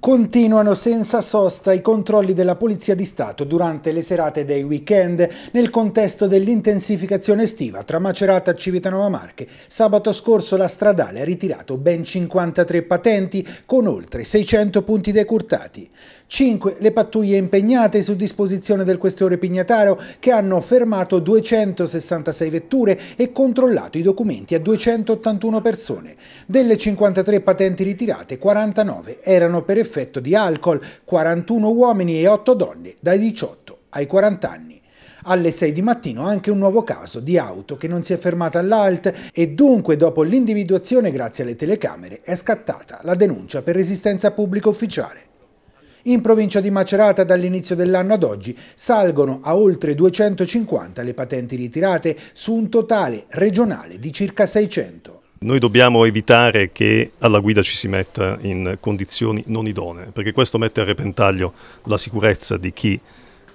Continuano senza sosta i controlli della Polizia di Stato durante le serate dei weekend nel contesto dell'intensificazione estiva tra Macerata e Civitanova Marche. Sabato scorso la stradale ha ritirato ben 53 patenti con oltre 600 punti decurtati. 5 le pattuglie impegnate su disposizione del questore Pignataro che hanno fermato 266 vetture e controllato i documenti a 281 persone. Delle 53 patenti ritirate, 49 erano per effetto effetto di alcol, 41 uomini e 8 donne dai 18 ai 40 anni. Alle 6 di mattino anche un nuovo caso di auto che non si è fermata all'alt e dunque dopo l'individuazione grazie alle telecamere è scattata la denuncia per resistenza pubblica ufficiale. In provincia di Macerata dall'inizio dell'anno ad oggi salgono a oltre 250 le patenti ritirate su un totale regionale di circa 600. Noi dobbiamo evitare che alla guida ci si metta in condizioni non idonee, perché questo mette a repentaglio la sicurezza di chi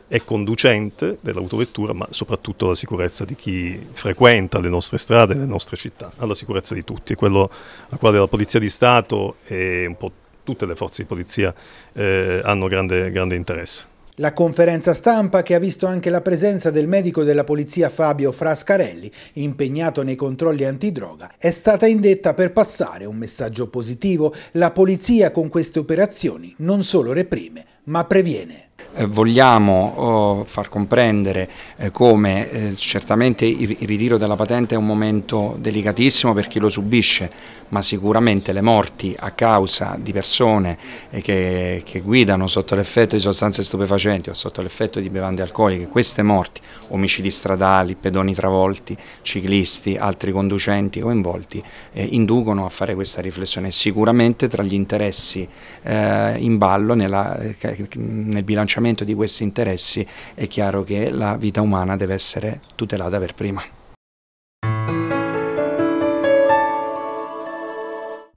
è conducente dell'autovettura, ma soprattutto la sicurezza di chi frequenta le nostre strade, le nostre città, alla sicurezza di tutti, è quello a quale la Polizia di Stato e un po' tutte le forze di polizia eh, hanno grande, grande interesse. La conferenza stampa che ha visto anche la presenza del medico della polizia Fabio Frascarelli, impegnato nei controlli antidroga, è stata indetta per passare un messaggio positivo. La polizia con queste operazioni non solo reprime, ma previene. Eh, vogliamo oh, far comprendere eh, come eh, certamente il, il ritiro della patente è un momento delicatissimo per chi lo subisce, ma sicuramente le morti a causa di persone che, che, guidano sotto l'effetto di sostanze stupefacenti o sotto l'effetto di bevande alcoliche, queste morti, omicidi stradali, pedoni travolti, ciclisti, altri conducenti coinvolti, inducono a fare questa riflessione. Sicuramente tra gli interessi in ballo nella nel bilanciamento di questi interessi è chiaro che la vita umana deve essere tutelata per prima.